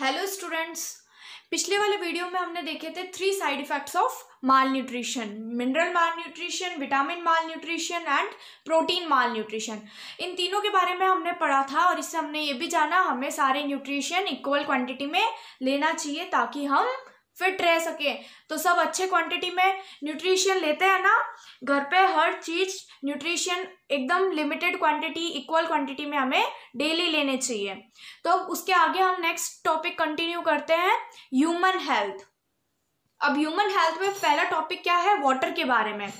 Hello students पिछले वाले video में हमने देखे थे three side effects of malnutrition mineral malnutrition vitamin malnutrition and protein malnutrition इन तीनों के बारे में हमने पढ़ा था और इससे हमने ये भी जाना हमें सारे न्यूट्रिशन इक्वल क्वांटिटी में लेना चाहिए ताकि हम फिट रह सके तो सब अच्छे क्वांटिटी में न्यूट्रिशन लेते हैं ना घर पे हर चीज़ न्यूट्रिशन एकदम लिमिटेड क्वांटिटी इक्वल क्वांटिटी में हमें डेली लेने चाहिए तो उसके आगे हम नेक्स्ट टॉपिक कंटिन्यू करते हैं ह्यूमन हेल्थ अब ह्यूमन हेल्थ में पहला टॉपिक क्या है वाटर के बारे में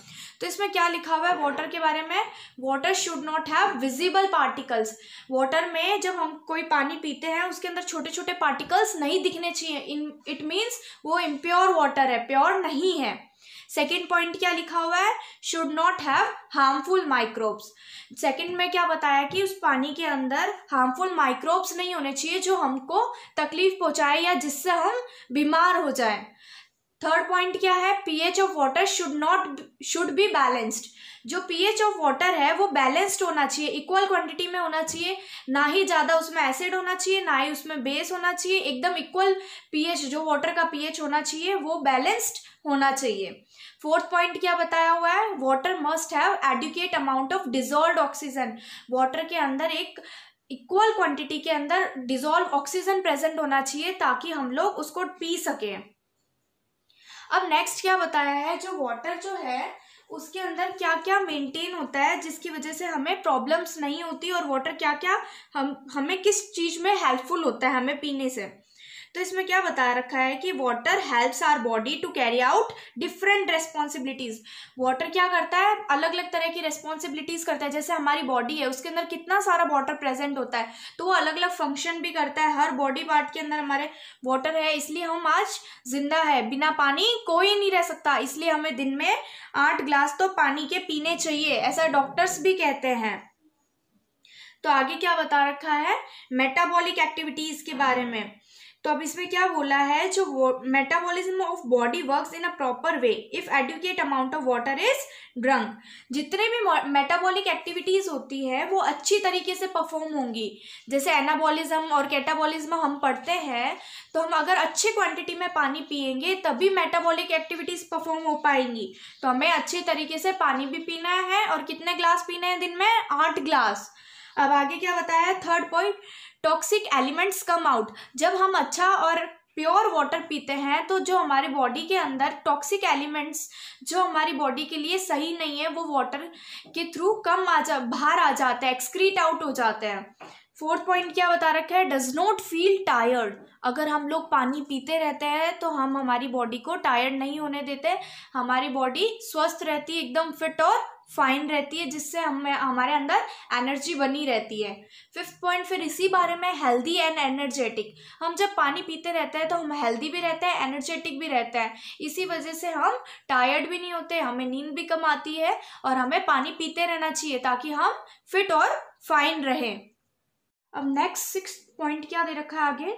तो इसमें क्या लिखा हुआ है वाटर के बारे में water should not have visible particles water में जब हम कोई पानी पीते हैं उसके अंदर छोटे छोटे पार्टिकल्स नहीं दिखने चाहिए इन इट मीन्स वो इम्प्योर वाटर है प्योर नहीं है सेकेंड पॉइंट क्या लिखा हुआ है should not have harmful microbes second में क्या बताया कि उस पानी के अंदर हार्मफुल माइक्रोब्स नहीं होने चाहिए जो हमको तकलीफ पहुंचाए या जिससे हम बीमार हो जाएं थर्ड पॉइंट क्या है pH of water should not should be balanced जो पीएच ऑफ वाटर है वो बैलेंस्ड होना चाहिए इक्वल क्वांटिटी में होना चाहिए ना ही ज़्यादा उसमें एसिड होना चाहिए ना ही उसमें बेस होना चाहिए एकदम इक्वल पीएच जो वाटर का पीएच होना चाहिए वो बैलेंस्ड होना चाहिए फोर्थ पॉइंट क्या बताया हुआ है water must have adequate amount of dissolve oxygen water के अंदर एक इक्वल क्वांटिटी के अंदर डिजॉल्व ऑक्सीजन प्रेजेंट होना चाहिए ताकि हम लोग उसको पी सकें अब नेक्स्ट क्या बताया है जो वाटर जो है उसके अंदर क्या क्या मेंटेन होता है जिसकी वजह से हमें प्रॉब्लम्स नहीं होती और वाटर क्या क्या हम हमें किस चीज़ में हेल्पफुल होता है हमें पीने से तो इसमें क्या बता रखा है कि water helps our body to carry out different responsibilities water क्या करता है अलग अलग तरह की रेस्पॉन्सिबिलिटीज करता है जैसे हमारी बॉडी है उसके अंदर कितना सारा वाटर प्रेजेंट होता है तो वो अलग अलग फंक्शन भी करता है हर बॉडी पार्ट के अंदर हमारे वाटर है इसलिए हम आज जिंदा है बिना पानी कोई नहीं रह सकता इसलिए हमें दिन में आठ ग्लास तो पानी के पीने चाहिए ऐसा डॉक्टर्स भी कहते हैं तो आगे क्या बता रखा है मेटाबॉलिक एक्टिविटीज के बारे में तो अब इसमें क्या बोला है जो metabolism of body works in a proper way if adequate amount of water is drunk जितने भी मेटाबॉलिक एक्टिविटीज होती है वो अच्छी तरीके से परफॉर्म होंगी जैसे एनाबॉलिज्म और कैटाबॉलिज्म हम पढ़ते हैं तो हम अगर अच्छी क्वांटिटी में पानी पियेंगे तभी मेटाबॉलिक एक्टिविटीज परफॉर्म हो पाएंगी तो हमें अच्छे तरीके से पानी भी पीना है और कितने ग्लास पीने हैं दिन में आठ ग्लास अब आगे क्या बताया third point toxic elements come out जब हम अच्छा और प्योर वाटर पीते हैं तो जो हमारे बॉडी के अंदर टॉक्सिक एलिमेंट्स जो हमारी बॉडी के लिए सही नहीं है वो वाटर के थ्रू कम आ जा बाहर आ जाते हैं एक्सक्रीट आउट हो जाते हैं फोर्थ पॉइंट क्या बता रखा है डज नॉट फील टायर्ड अगर हम लोग पानी पीते रहते हैं तो हम हमारी बॉडी को टायर्ड नहीं होने देते हमारी बॉडी स्वस्थ रहती एकदम फिट और फाइन रहती है जिससे हमें हमारे अंदर एनर्जी बनी रहती है फिफ्थ पॉइंट फिर इसी बारे में हेल्दी एंड एनर्जेटिक हम जब पानी पीते रहते हैं तो हम हेल्दी भी रहते हैं एनर्जेटिक भी रहते हैं इसी वजह से हम टायर्ड भी नहीं होते हमें नींद भी कम आती है और हमें पानी पीते रहना चाहिए ताकि हम फिट और फाइन रहें अब नेक्स्ट सिक्स पॉइंट क्या दे रखा है आगे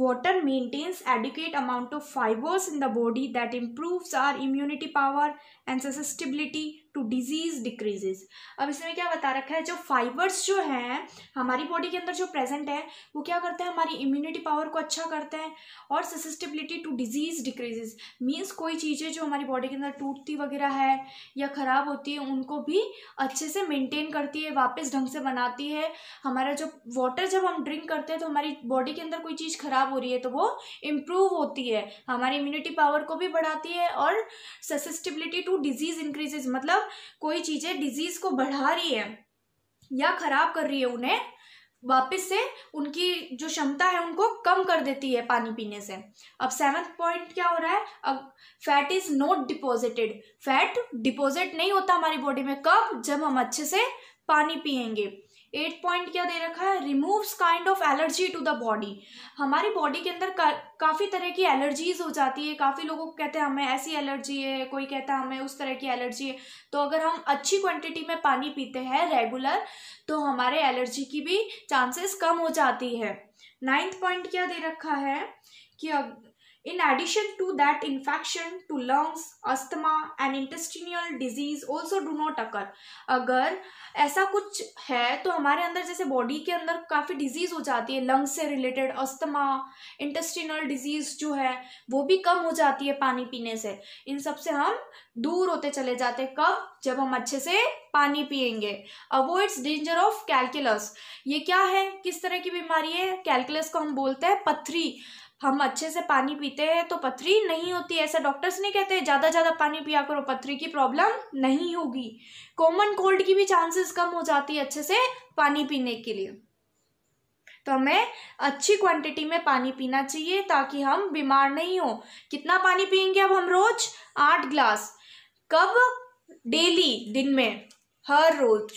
water maintains adequate amount of fibres in the body that improves our immunity power and susceptibility to disease decreases अब इसमें क्या बता रखा है जो फाइबर्स जो हैं हमारी बॉडी के अंदर जो प्रेजेंट है वो क्या करते हैं हमारी इम्यूनिटी पावर को अच्छा करते हैं और susceptibility to disease decreases means कोई चीज़ें जो हमारी बॉडी के अंदर टूटती वगैरह है या ख़राब होती है उनको भी अच्छे से मेनटेन करती है वापस ढंग से बनाती है हमारा जो वाटर जब हम ड्रिंक करते हैं तो हमारी बॉडी के अंदर कोई चीज़ ख़राब हो रही है तो वो इम्प्रूव होती है हमारी इम्यूनिटी पावर को भी बढ़ाती है और ससिस्टेबिलिटी टू डिजीज़ इंक्रीजेज मतलब कोई चीज़ें डिजीज़ को बढ़ा रही है या ख़राब कर रही है उन्हें वापस से उनकी जो क्षमता है उनको कम कर देती है पानी पीने से अब सेवन्थ पॉइंट क्या हो रहा है अब fat is not deposited fat deposit नहीं होता हमारी बॉडी में कब जब हम अच्छे से पानी पियेंगे एट पॉइंट क्या दे रखा है removes kind of allergy to the body हमारी बॉडी के अंदर का, काफ़ी तरह की एलर्जीज हो जाती है काफ़ी लोगों को कहते हैं हमें ऐसी एलर्जी है कोई कहता है हमें उस तरह की एलर्जी है तो अगर हम अच्छी क्वांटिटी में पानी पीते हैं रेगुलर तो हमारे एलर्जी की भी चांसेस कम हो जाती है नाइन्थ पॉइंट क्या दे रखा है कि In addition to that, infection to lungs, asthma and intestinal disease also do not occur. अगर ऐसा कुछ है तो हमारे अंदर जैसे बॉडी के अंदर काफ़ी डिजीज़ हो जाती है लंग्स से रिलेटेड अस्थमा इंटेस्टिनल डिजीज़ जो है वो भी कम हो जाती है पानी पीने से इन सब से हम दूर होते चले जाते हैं कब जब हम अच्छे से पानी पियेंगे अवॉइड्स डेंजर ऑफ कैलकुलस ये क्या है किस तरह की बीमारी है कैलकुलस को हम बोलते हैं पथरी हम अच्छे से पानी पीते हैं तो पथरी नहीं होती ऐसा डॉक्टर्स नहीं कहते ज़्यादा ज़्यादा पानी पिया करो पथरी की प्रॉब्लम नहीं होगी कॉमन कोल्ड की भी चांसेस कम हो जाती है अच्छे से पानी पीने के लिए तो हमें अच्छी क्वांटिटी में पानी पीना चाहिए ताकि हम बीमार नहीं हो कितना पानी पियेंगे अब हम रोज आठ ग्लास कब डेली दिन में हर रोज़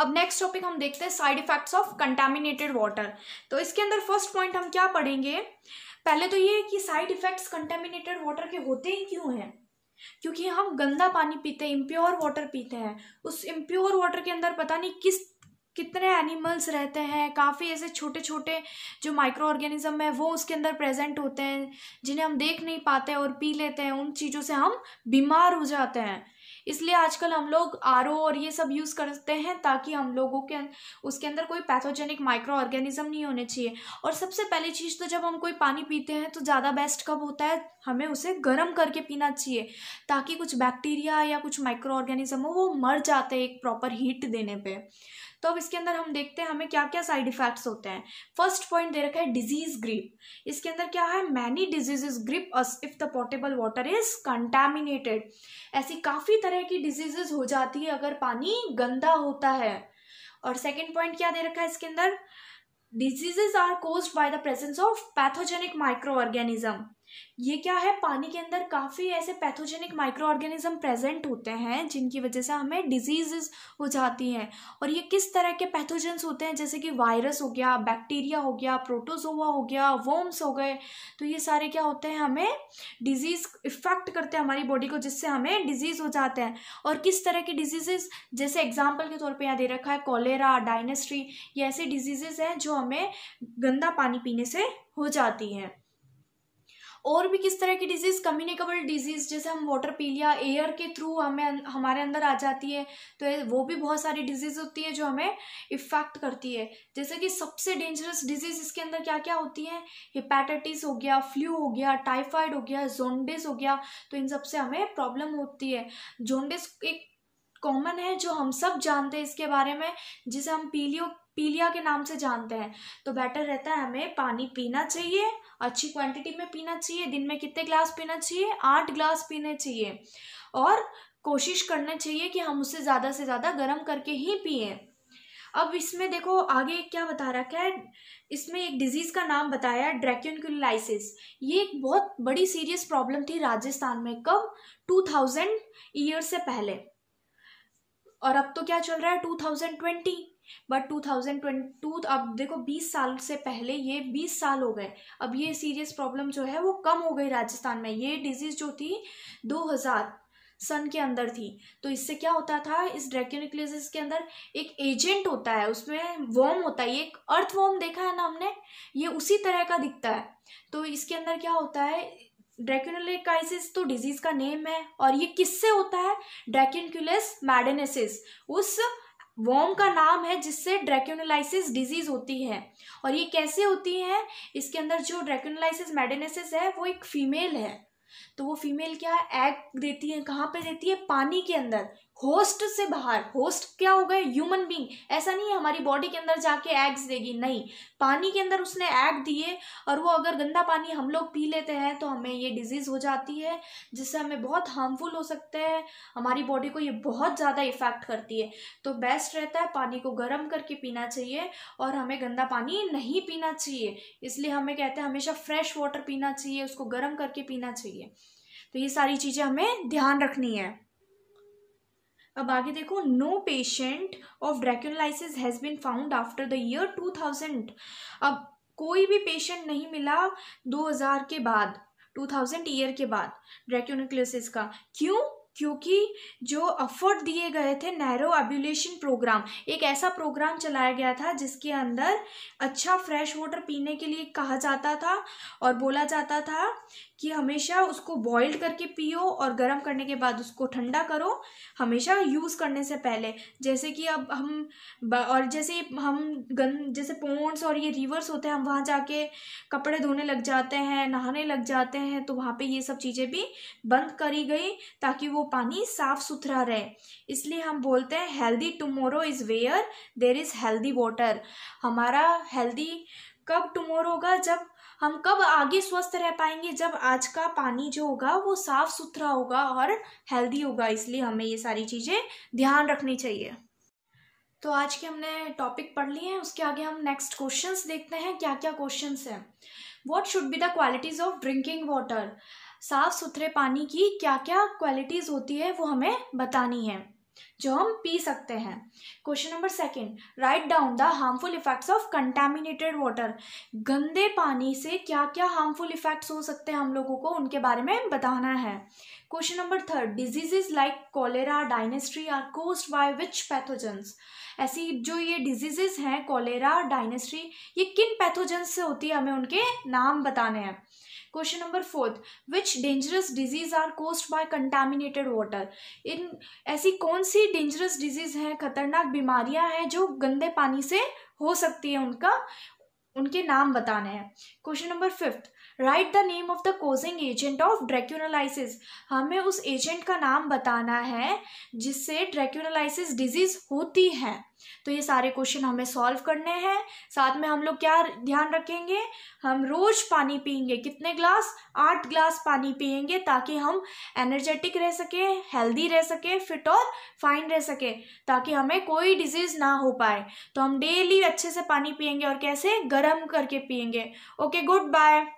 अब नेक्स्ट टॉपिक हम देखते हैं side effects of contaminated water तो इसके अंदर फर्स्ट पॉइंट हम क्या पढ़ेंगे पहले तो ये कि साइड इफेक्ट्स कंटेमिनेटेड वाटर के होते ही क्यों हैं क्योंकि हम गंदा पानी पीते हैं इम्प्योर वाटर पीते हैं उस इम्प्योर वाटर के अंदर पता नहीं किस कितने एनिमल्स रहते हैं काफ़ी ऐसे छोटे छोटे जो माइक्रो ऑर्गेनिज्म है वो उसके अंदर प्रेजेंट होते हैं जिन्हें हम देख नहीं पाते और पी लेते हैं उन चीज़ों से हम बीमार हो जाते हैं इसलिए आजकल हम लोग आर और ये सब यूज़ करते हैं ताकि हम लोगों के अं-, उसके अंदर कोई पैथोजेनिक माइक्रो ऑर्गेनिज्म नहीं होने चाहिए और सबसे पहली चीज़ तो जब हम कोई पानी पीते हैं तो ज़्यादा बेस्ट कब होता है हमें उसे गर्म करके पीना चाहिए ताकि कुछ बैक्टीरिया या कुछ माइक्रो ऑर्गेनिज्म हो वो मर जाते हैं एक प्रॉपर हीट देने पर तो अब इसके अंदर हम देखते हैं हमें क्या क्या साइड इफेक्ट्स होते हैं फर्स्ट पॉइंट दे रखा है डिजीज ग्रिप इसके अंदर क्या है many diseases grip us if the portable water is contaminated ऐसी काफ़ी तरह की डिजीजेज हो जाती है अगर पानी गंदा होता है और सेकेंड पॉइंट क्या दे रखा है इसके अंदर diseases are caused by the presence of pathogenic micro organism ये क्या है पानी के अंदर काफ़ी ऐसे पैथोजेनिक माइक्रो ऑर्गेनिज्म प्रेजेंट होते हैं जिनकी वजह से हमें डिजीजेस हो जाती हैं और ये किस तरह के पैथोजेंस होते हैं जैसे कि वायरस हो गया बैक्टीरिया हो गया प्रोटोजोआ हो गया वोम्स हो गए तो ये सारे क्या होते हैं हमें डिजीज़ इफ़ेक्ट करते हैं हमारी बॉडी को जिससे हमें डिजीज़ हो जाते हैं और किस तरह के डिजीज़ेज़ जैसे एग्जाम्पल के तौर पर यहाँ दे रखा है कॉलेरा डायनेस्ट्री ये ऐसे डिजीज़ हैं जो हमें गंदा पानी पीने से हो जाती हैं और भी किस तरह की डिजीज़ कम्युनिकेबल डिजीज़ जैसे हम वाटर पी लिया एयर के थ्रू हमें अं, हमारे अंदर आ जाती है तो वो भी बहुत सारी डिजीज़ होती है जो हमें इफ़ेक्ट करती है जैसे कि सबसे डेंजरस डिजीज़ इसके अंदर क्या क्या होती है हिपैटाइटिस हो गया फ्लू हो गया टाइफाइड हो गया जोंडिस हो गया तो इन सबसे हमें प्रॉब्लम होती है जोंडिस एक कॉमन है जो हम सब जानते हैं इसके बारे में जिसे हम पीलियो पीलिया के नाम से जानते हैं तो बेटर रहता है हमें पानी पीना चाहिए अच्छी क्वांटिटी में पीना चाहिए दिन में कितने ग्लास पीना चाहिए आठ ग्लास पीने चाहिए और कोशिश करना चाहिए कि हम उसे ज़्यादा से ज़्यादा गर्म करके ही पिए अब इसमें देखो आगे क्या बता रखा है इसमें एक डिजीज़ का नाम बताया ड्रैक्यूनकुलाइसिस ये एक बहुत बड़ी सीरियस प्रॉब्लम थी राजस्थान में कब 2000 ईयर से पहले और अब तो क्या चल रहा है 2020 बट टू थाउजेंड टू अब देखो बीस साल से पहले ये बीस साल हो गए अब ये सीरियस प्रॉब्लम जो है वो कम हो गई राजस्थान में ये डिजीज़ जो थी दो हज़ार सन के अंदर थी तो इससे क्या होता था इस ड्रैक्योनिक्लिस के अंदर एक एजेंट होता है उसमें वॉर्म होता है ये एक अर्थ वॉर्म देखा है ना हमने ये उसी तरह का दिखता है तो इसके अंदर क्या होता है ड्रैक्यूनोलाइकाइसिस तो डिजीज़ का नेम है और ये किससे होता है ड्रैक्यूनक्यूलस मैडेनेसिस उस वॉम का नाम है जिससे ड्रैक्यूनलाइसिस डिजीज़ होती है और ये कैसे होती है इसके अंदर जो ड्रैक्यूनलाइसिस मेडेनेसिस है वो एक फीमेल है तो वो फीमेल क्या है एग देती है कहाँ पे देती है पानी के अंदर होस्ट से बाहर होस्ट क्या हो गए ह्यूमन बींग ऐसा नहीं है हमारी बॉडी के अंदर जाके एग्स देगी नहीं पानी के अंदर उसने एग दिए और वो अगर गंदा पानी हम लोग पी लेते हैं तो हमें ये डिजीज़ हो जाती है जिससे हमें बहुत हार्मफुल हो सकते हैं हमारी बॉडी को ये बहुत ज़्यादा इफ़ेक्ट करती है तो बेस्ट रहता है पानी को गर्म करके पीना चाहिए और हमें गंदा पानी नहीं पीना चाहिए इसलिए हमें कहते हैं हमेशा फ्रेश वाटर पीना चाहिए उसको गर्म करके पीना चाहिए तो ये सारी चीज़ें हमें ध्यान रखनी है अब आगे देखो no patient of dracunculiasis has been found after the year 2000 अब कोई भी पेशेंट नहीं मिला 2000 के बाद 2000 ईयर के बाद ड्रैक्यूनिक्लोसिस का क्यों क्योंकि जो अफर्ट दिए गए थे नैरो एब्यूलेशन प्रोग्राम एक ऐसा प्रोग्राम चलाया गया था जिसके अंदर अच्छा फ्रेश वाटर पीने के लिए कहा जाता था और बोला जाता था कि हमेशा उसको बॉइल्ड करके पियो और गर्म करने के बाद उसको ठंडा करो हमेशा यूज़ करने से पहले जैसे कि अब हम और जैसे हम गन जैसे पोन्ट्स और ये रिवर्स होते हैं हम वहाँ जाके कपड़े धोने लग जाते हैं नहाने लग जाते हैं तो वहाँ पर ये सब चीज़ें भी बंद करी गई ताकि वो पानी साफ सुथरा रहे इसलिए हम बोलते हैं healthy tomorrow is where there is healthy water हमारा हेल्दी कब टुमोरो होगा जब हम कब आगे स्वस्थ रह पाएंगे जब आज का पानी जो होगा वो साफ सुथरा होगा और हेल्दी होगा इसलिए हमें ये सारी चीज़ें ध्यान रखनी चाहिए तो आज के हमने टॉपिक पढ़ लिए हैं उसके आगे हम नेक्स्ट क्वेश्चंस देखते हैं क्या क्या क्वेश्चंस हैं what should be the qualities of drinking water साफ़ सुथरे पानी की क्या क्या क्वालिटीज़ होती है वो हमें बतानी है जो हम पी सकते हैं question number second write down the harmful effects of contaminated water गंदे पानी से क्या क्या हार्मफुल इफेक्ट्स हो सकते हैं हम लोगों को उनके बारे में बताना है question number third diseases like cholera dysentery are caused by which pathogens ऐसी जो ये डिजीजेज हैं कॉलेरा डायनेस्ट्री ये किन पैथोजेंस से होती है हमें उनके नाम बताने हैं question number fourth which dangerous disease are caused by contaminated water इन ऐसी कौन सी डेंजरस डिजीज है खतरनाक बीमारियां हैं जो गंदे पानी से हो सकती है उनका उनके नाम बताने हैं question number fifth write the name of the causing agent of dracunculiasis हमें उस एजेंट का नाम बताना है जिससे ड्रैक्यूनालाइसिस डिजीज होती है तो ये सारे क्वेश्चन हमें सॉल्व करने हैं साथ में हम लोग क्या ध्यान रखेंगे हम रोज पानी पियेंगे कितने ग्लास आठ ग्लास पानी पियेंगे ताकि हम एनर्जेटिक रह सके हेल्दी रह सके फिट और फाइन रह सके ताकि हमें कोई डिजीज ना हो पाए तो हम डेली अच्छे से पानी पियेंगे और कैसे गर्म करके पियेंगे ओके गुड बाय